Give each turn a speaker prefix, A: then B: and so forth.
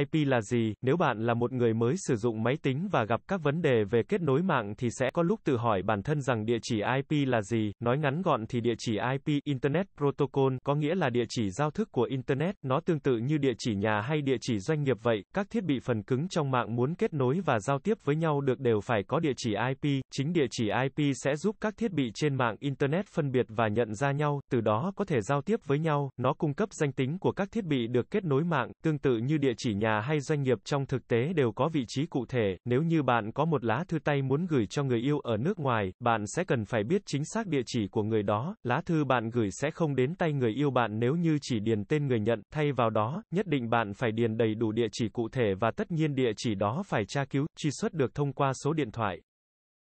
A: IP là gì? Nếu bạn là một người mới sử dụng máy tính và gặp các vấn đề về kết nối mạng thì sẽ có lúc tự hỏi bản thân rằng địa chỉ IP là gì? Nói ngắn gọn thì địa chỉ IP Internet Protocol có nghĩa là địa chỉ giao thức của internet, nó tương tự như địa chỉ nhà hay địa chỉ doanh nghiệp vậy. Các thiết bị phần cứng trong mạng muốn kết nối và giao tiếp với nhau được đều phải có địa chỉ IP. Chính địa chỉ IP sẽ giúp các thiết bị trên mạng internet phân biệt và nhận ra nhau, từ đó có thể giao tiếp với nhau. Nó cung cấp danh tính của các thiết bị được kết nối mạng, tương tự như địa chỉ nhà hay doanh nghiệp trong thực tế đều có vị trí cụ thể, nếu như bạn có một lá thư tay muốn gửi cho người yêu ở nước ngoài, bạn sẽ cần phải biết chính xác địa chỉ của người đó, lá thư bạn gửi sẽ không đến tay người yêu bạn nếu như chỉ điền tên người nhận, thay vào đó, nhất định bạn phải điền đầy đủ địa chỉ cụ thể và tất nhiên địa chỉ đó phải tra cứu, truy xuất được thông qua số điện thoại.